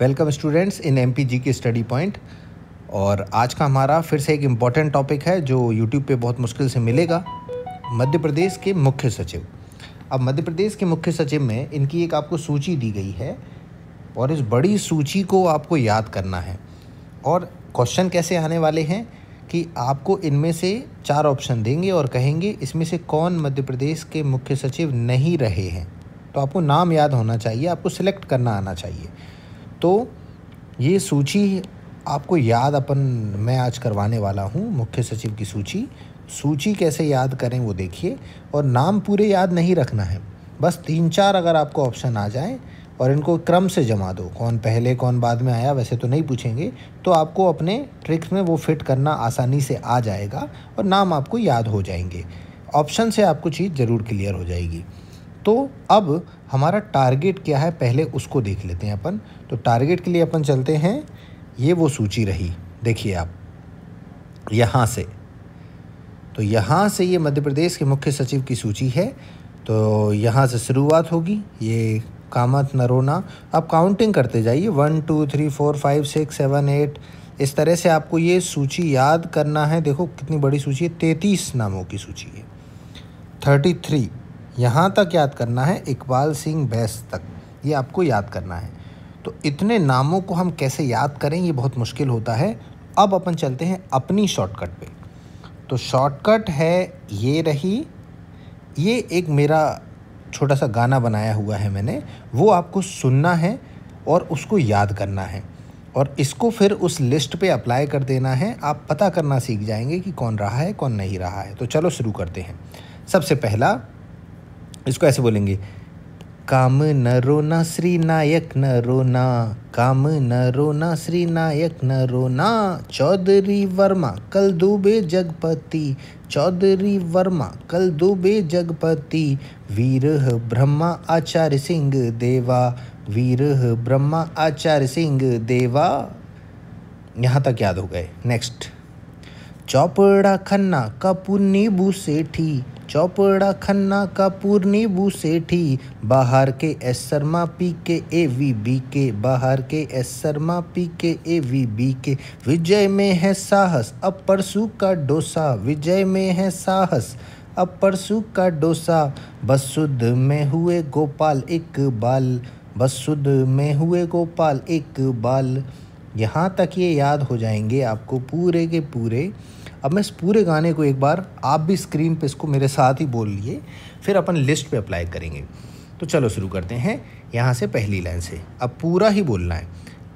welcome students in M G K study point और आज का हमारा फिर से एक इम्पॉर्टेंट टॉपिक है जो यूट्यूब पे बहुत मुश्किल से मिलेगा मध्य प्रदेश के मुख्य सचिव अब मध्य प्रदेश के मुख्य सचिव में इनकी एक आपको सूची दी गई है और इस बड़ी सूची को आपको याद करना है और क्वेश्चन कैसे आने वाले हैं कि आपको इनमें से चार ऑप्शन देंगे और कहेंगे इसमें से कौन मध्य प्रदेश के मुख्य सचिव नहीं रहे हैं तो आपको नाम याद होना चाहिए आपको सिलेक्ट करना आना चाहिए तो ये सूची आपको याद अपन मैं आज करवाने वाला हूँ मुख्य सचिव की सूची सूची कैसे याद करें वो देखिए और नाम पूरे याद नहीं रखना है बस तीन चार अगर आपको ऑप्शन आ जाए और इनको क्रम से जमा दो कौन पहले कौन बाद में आया वैसे तो नहीं पूछेंगे तो आपको अपने ट्रिक्स में वो फिट करना आसानी से आ जाएगा और नाम आपको याद हो जाएंगे ऑप्शन से आपको चीज़ ज़रूर क्लियर हो जाएगी तो अब हमारा टारगेट क्या है पहले उसको देख लेते हैं अपन तो टारगेट के लिए अपन चलते हैं ये वो सूची रही देखिए आप यहाँ से तो यहाँ से ये मध्य प्रदेश के मुख्य सचिव की सूची है तो यहाँ से शुरुआत होगी ये कामत नरोना आप काउंटिंग करते जाइए one two three four five six seven eight इस तरह से आपको ये सूची याद करना है देखो कितनी बड़ी सूची है तैतीस नामों की सूची है थर्टी थ्री यहाँ तक याद करना है इकबाल सिंह बैस तक ये आपको याद करना है तो इतने नामों को हम कैसे याद करें ये बहुत मुश्किल होता है अब अपन चलते हैं अपनी शॉर्टकट पे तो शॉर्टकट है ये रही ये एक मेरा छोटा सा गाना बनाया हुआ है मैंने वो आपको सुनना है और उसको याद करना है और इसको फिर उस लिस्ट पे अप्लाई कर देना है आप पता करना सीख जाएंगे कि कौन रहा है कौन नहीं रहा है तो चलो शुरू करते हैं सबसे पहला इसको ऐसे बोलेंगे काम न रोना श्री नायक न रोना काम न रोना श्री नायक न रोना चौधरी वर्मा कल दुबे जगपति चौधरी वर्मा कल दुबे जगपति वीर ब्रह्मा आचार्य सिंह देवा वीर ब्रह्मा आचार्य सिंह देवा यहाँ तक याद हो गए नेक्स्ट चौपड़ा खन्ना का पुन्नी भू सेठी चौपड़ा खन्ना कपूर नीबू सेठी बाहर के एस शर्मा पी के ए वी बी के बाहर के एस शर्मा पी के ए वी बी के विजय में है साहस अब परसू का डोसा विजय में है साहस अब परसू का डोसा बसुद में हुए गोपाल एक बाल बसुद में हुए गोपाल एक बाल यहाँ तक ये याद हो जाएंगे आपको पूरे के पूरे अब मैं इस पूरे गाने को एक बार आप भी स्क्रीन पे इसको मेरे साथ ही बोल लिए फिर अपन लिस्ट पे अप्लाई करेंगे तो चलो शुरू करते हैं यहाँ से पहली लाइन से अब पूरा ही बोलना है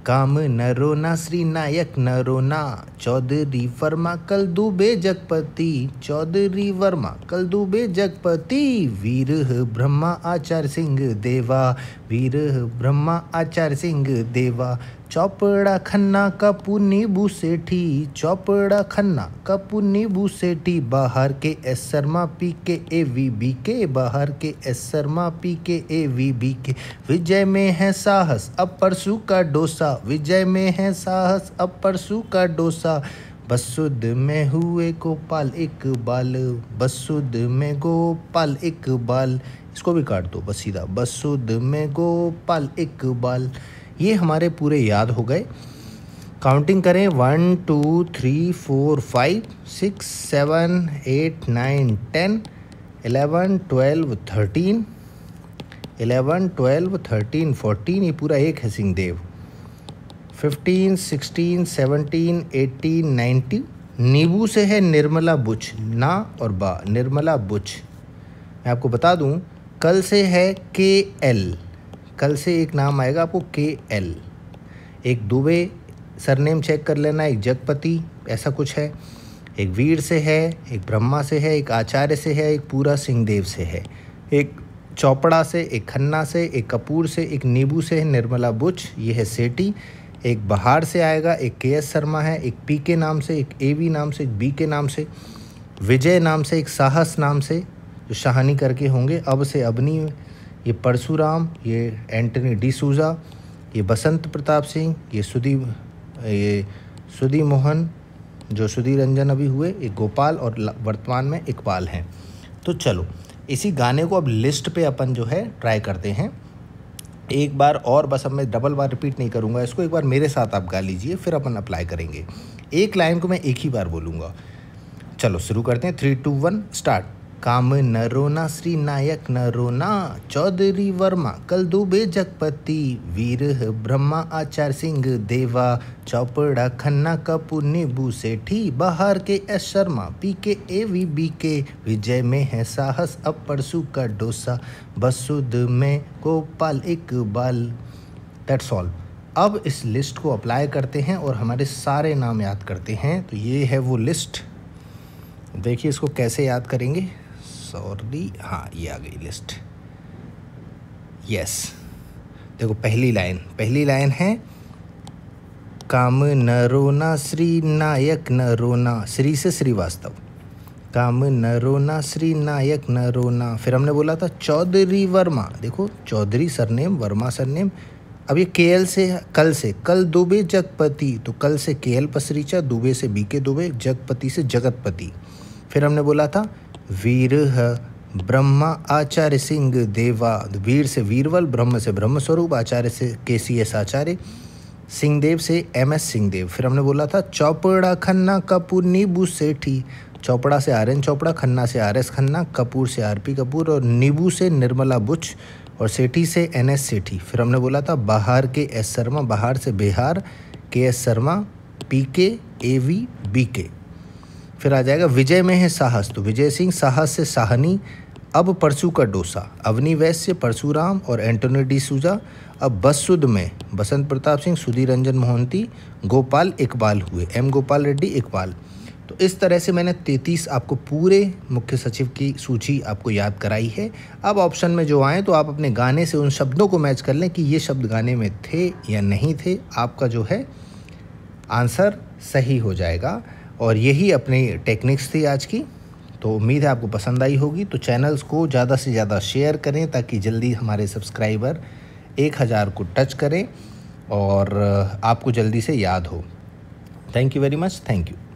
काम नरो ना श्री नायक नरोना चौधरी वर्मा कल दुबे जगपति चौधरी वर्मा कल दुबे जगपति वीर ब्रह्मा आचार्य सिंह देवा वीर ब्रह्मा आचार्य सिंह देवा चौपड़ा खन्ना का नीबू सेठी चौपड़ा खन्ना कपू नीबू सेठी बाहर के एस शर्मा पी के ए वी बी के बाहर के एस शर्मा पी के ए वी बी के विजय में है साहस अब परसू का डोसा विजय में है साहस अब परसु का डोसा बसुद में हुए गोपाल एक बाल बसुद में गोपाल एक बाल इसको भी काट दो बस सीधा बसुद में गोपाल एक बाल ये हमारे पूरे याद हो गए काउंटिंग करें one two three four five six seven eight nine ten eleven twelve thirteen eleven twelve thirteen fourteen ये पूरा एक है सिंहदेव fifteen sixteen seventeen eighteen ninety नींबू से है निर्मला बुच ना और बा निर्मला बुच मैं आपको बता दूं कल से है के एल कल से एक नाम आएगा आपको के एल एक दुबे सरनेम चेक कर लेना एक जगपति ऐसा कुछ है एक वीर से है एक ब्रह्मा से है एक आचार्य से है एक पूरा सिंहदेव से है एक चौपड़ा से एक खन्ना से एक कपूर से एक नींबू से है निर्मला बुच ये है सेठी एक बाहर से आएगा एक के एस शर्मा है एक पी के नाम से एक ए वी नाम से एक बी के नाम से विजय नाम से एक साहस नाम से जो शाहानी करके होंगे अब से अबनी ये परशुराम ये एंटनी डी सूजा ये बसंत प्रताप सिंह ये सुधी ये सुधीर मोहन जो सुधीर रंजन अभी हुए एक गोपाल और वर्तमान में इकबाल हैं तो चलो इसी गाने को अब लिस्ट पे अपन जो है ट्राई करते हैं एक बार और बस अब मैं डबल बार रिपीट नहीं करूँगा इसको एक बार मेरे साथ आप गा लीजिए फिर अपन अप्लाई करेंगे एक लाइन को मैं एक ही बार बोलूँगा चलो शुरू करते हैं थ्री टू वन स्टार्ट काम न रोना श्री नायक न रोना चौधरी वर्मा कल दुबे जगपति वीर ब्रह्मा आचार्य सिंह देवा चौपड़ा खन्ना कपूर नीबू सेठी बाहर के एस शर्मा पी के ए वी बी के विजय में है साहस अब का डोसा बसुद में गोपाल इकबाल दैट्स ऑल अब इस लिस्ट को अप्लाई करते हैं और हमारे सारे नाम याद करते हैं तो ये है वो लिस्ट देखिए इसको कैसे याद करेंगे सॉरी हाँ ये आ गई लिस्ट यस देखो पहली लाइन पहली लाइन है काम न रोना श्री नायक न रोना श्री से श्रीवास्तव काम न रोना श्री नायक न रोना फिर हमने बोला था चौधरी वर्मा देखो चौधरी सरनेम वर्मा सरनेम अब ये के से कल से कल दुबे जगपति तो कल से के एल पसरीचा दुबे से बीके दुबे जगपति से जगतपति फिर हमने बोला था वीर ब्रह्मा आचार्य सिंह देवा वीर से वीरवल ब्रह्म से ब्रह्मस्वरूप आचार्य से के सी एस आचार्य सिंहदेव से एम एस सिंहदेव फिर हमने बोला था चौपड़ा खन्ना कपूर नीबू सेठी चौपड़ा से आर एन चौपड़ा खन्ना से आर एस खन्ना कपूर से आर पी कपूर और नीबू से निर्मला बुच और सेठी से एन एस सेठी फिर हमने बोला था बाहर के एस शर्मा बाहर से बिहार के एस शर्मा पी के ए वी बी के फिर आ जाएगा विजय में है साहस तो विजय सिंह साहस से साहनी अब परसू का डोसा अवनी वैश्य परशुराम और एंटोनी डी सूजा अब बसुद में बसंत प्रताप सिंह सुधीर रंजन मोहंती गोपाल इकबाल हुए एम गोपाल रेड्डी इकबाल तो इस तरह से मैंने तैतीस आपको पूरे मुख्य सचिव की सूची आपको याद कराई है अब ऑप्शन में जो आए तो आप अपने गाने से उन शब्दों को मैच कर लें कि ये शब्द गाने में थे या नहीं थे आपका जो है आंसर सही हो जाएगा और यही अपनी टेक्निक्स थी आज की तो उम्मीद है आपको पसंद आई होगी तो चैनल्स को ज़्यादा से ज़्यादा शेयर करें ताकि जल्दी हमारे सब्सक्राइबर एक हज़ार को टच करें और आपको जल्दी से याद हो thank you very much thank you